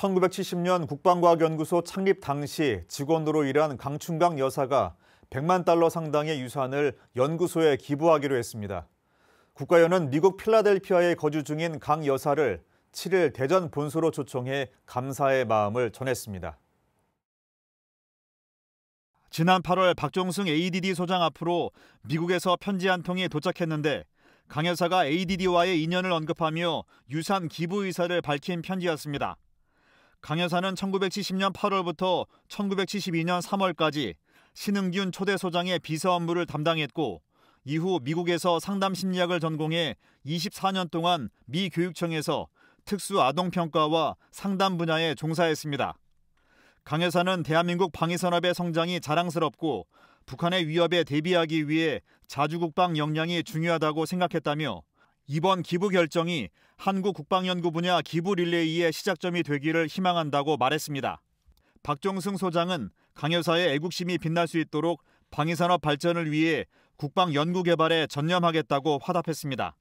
1970년 국방과학연구소 창립 당시 직원으로 일한 강춘강 여사가 100만 달러 상당의 유산을 연구소에 기부하기로 했습니다. 국가연은 미국 필라델피아에 거주 중인 강 여사를 7일 대전 본소로 초청해 감사의 마음을 전했습니다. 지난 8월 박종승 ADD 소장 앞으로 미국에서 편지 한 통이 도착했는데 강 여사가 ADD와의 인연을 언급하며 유산 기부 의사를 밝힌 편지였습니다. 강 여사는 1970년 8월부터 1972년 3월까지 신흥균 초대 소장의 비서 업무를 담당했고 이후 미국에서 상담 심리학을 전공해 24년 동안 미 교육청에서 특수 아동 평가와 상담 분야에 종사했습니다. 강 여사는 대한민국 방위 산업의 성장이 자랑스럽고 북한의 위협에 대비하기 위해 자주국방 역량이 중요하다고 생각했다며 이번 기부 결정이 한국 국방연구 분야 기부 릴레이의 시작점이 되기를 희망한다고 말했습니다. 박종승 소장은 강 여사의 애국심이 빛날 수 있도록 방위산업 발전을 위해 국방연구개발에 전념하겠다고 화답했습니다.